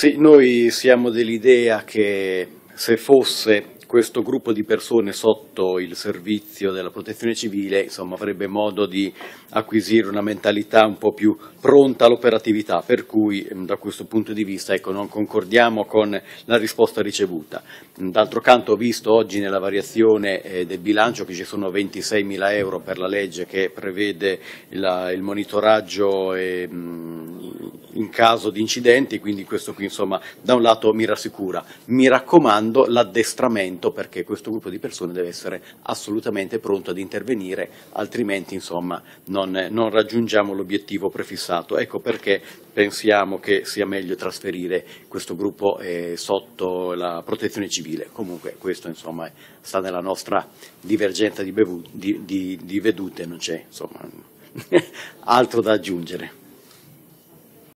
Sì, noi siamo dell'idea che se fosse questo gruppo di persone sotto il servizio della protezione civile insomma, avrebbe modo di acquisire una mentalità un po' più pronta all'operatività, per cui mm, da questo punto di vista ecco, non concordiamo con la risposta ricevuta. D'altro canto ho visto oggi nella variazione eh, del bilancio che ci sono 26 mila euro per la legge che prevede il monitoraggio e, mh, mm, in caso di incidenti, quindi questo qui insomma da un lato mi rassicura. Mi raccomando l'addestramento perché questo gruppo di persone deve essere assolutamente pronto ad intervenire, altrimenti insomma non, non raggiungiamo l'obiettivo prefissato. Ecco perché pensiamo che sia meglio trasferire questo gruppo eh, sotto la protezione civile. Comunque questo insomma sta nella nostra divergenza di, di, di, di vedute, non c'è altro da aggiungere.